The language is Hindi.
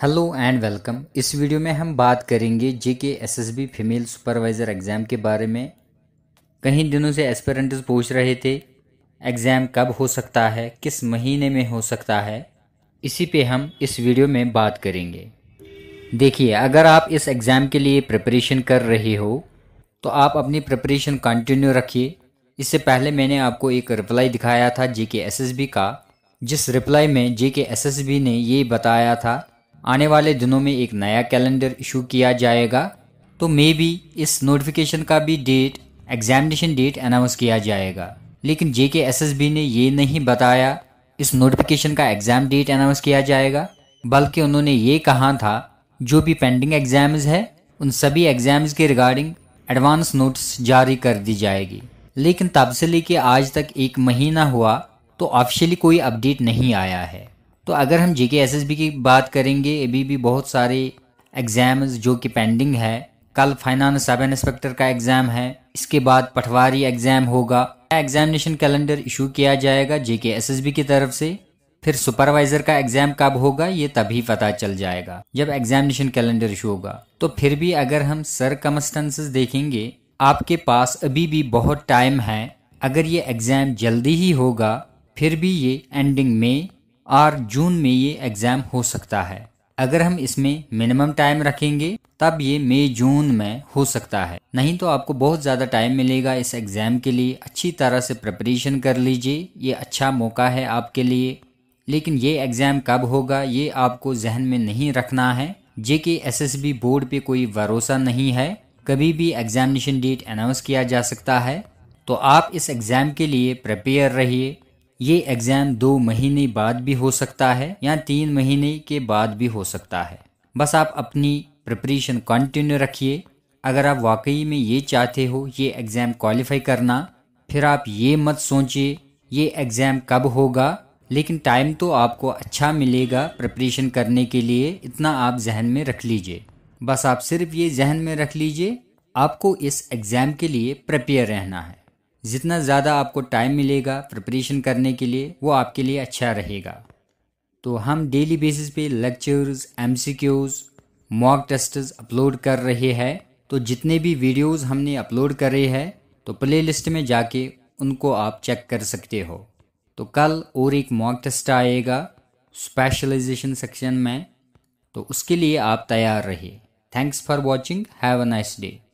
हेलो एंड वेलकम इस वीडियो में हम बात करेंगे JK SSB S S B female supervisor exam के बारे में कहीं दिनों से एस्पेरेंट्स पूछ रहे थे एग्ज़ाम कब हो सकता है किस महीने में हो सकता है इसी पे हम इस वीडियो में बात करेंगे देखिए अगर आप इस एग्ज़ाम के लिए प्रिपरेशन कर रहे हो तो आप अपनी प्रिपरेशन कंटिन्यू रखिए इससे पहले मैंने आपको एक रिप्लाई दिखाया था जे एस एस बी का जिस रिप्लाई में जे के एस एस बी ने ये बताया था आने वाले दिनों में एक नया कैलेंडर इशू किया जाएगा तो मे बी इस नोटिफिकेशन का भी डेट एग्जामिनेशन डेट अनाउंस किया जाएगा लेकिन जे के एस एस बी ने ये नहीं बताया इस नोटिफिकेशन का एग्ज़ाम डेट अनाउंस किया जाएगा बल्कि उन्होंने ये कहा था जो भी पेंडिंग एग्ज़ाम्स है उन सभी एग्ज़ाम्स के रिगार्डिंग एडवांस नोट्स जारी कर दी जाएगी लेकिन तब से लेके आज तक एक महीना हुआ तो ऑफिशियली कोई अपडेट नहीं आया है तो अगर हम जे के की बात करेंगे अभी भी बहुत सारे एग्ज़ाम्स जो कि पेंडिंग है कल फाइनेंस सब इंस्पेक्टर का एग्ज़ाम है इसके बाद पटवारी एग्ज़ाम होगा एग्जामिनेशन कैलेंडर इशू किया जाएगा जे के एस एस बी की तरफ से फिर सुपरवाइजर का एग्ज़ाम कब होगा ये तभी पता चल जाएगा जब एग्जामिनेशन कैलेंडर इशू होगा तो फिर भी अगर हम सर कमस्टेंसेस देखेंगे आपके पास अभी भी बहुत टाइम है अगर ये एग्ज़ाम जल्दी ही होगा फिर भी ये एंडिंग में और जून में ये एग्ज़ाम हो सकता है अगर हम इसमें मिनिमम टाइम रखेंगे तब ये मई जून में हो सकता है नहीं तो आपको बहुत ज़्यादा टाइम मिलेगा इस एग्ज़ाम के लिए अच्छी तरह से प्रिपरेशन कर लीजिए ये अच्छा मौका है आपके लिए लेकिन ये एग्ज़ाम कब होगा ये आपको जहन में नहीं रखना है जे के एस एस बी बोर्ड पे कोई भरोसा नहीं है कभी भी एग्ज़ामिनेशन डेट अनाउंस किया जा सकता है तो आप इस एग्ज़ाम के लिए प्रिपेयर रहिए ये एग्ज़ाम दो महीने बाद भी हो सकता है या तीन महीने के बाद भी हो सकता है बस आप अपनी प्रिपरेशन कंटिन्यू रखिए अगर आप वाकई में ये चाहते हो ये एग्ज़ाम क्वालिफाई करना फिर आप ये मत सोचिए ये एग्ज़ाम कब होगा लेकिन टाइम तो आपको अच्छा मिलेगा प्रिपरेशन करने के लिए इतना आप जहन में रख लीजिए बस आप सिर्फ ये जहन में रख लीजिए आपको इस एग्ज़ाम के लिए प्रिपेयर रहना है जितना ज़्यादा आपको टाइम मिलेगा प्रिपरेशन करने के लिए वो आपके लिए अच्छा रहेगा तो हम डेली बेसिस पे लेक्चर्स एम मॉक टेस्ट अपलोड कर रहे हैं तो जितने भी वीडियोस हमने अपलोड करे हैं तो प्लेलिस्ट में जाके उनको आप चेक कर सकते हो तो कल और एक मॉक टेस्ट आएगा स्पेशलाइजेशन सेक्शन में तो उसके लिए आप तैयार रहिए thanks for watching have a nice day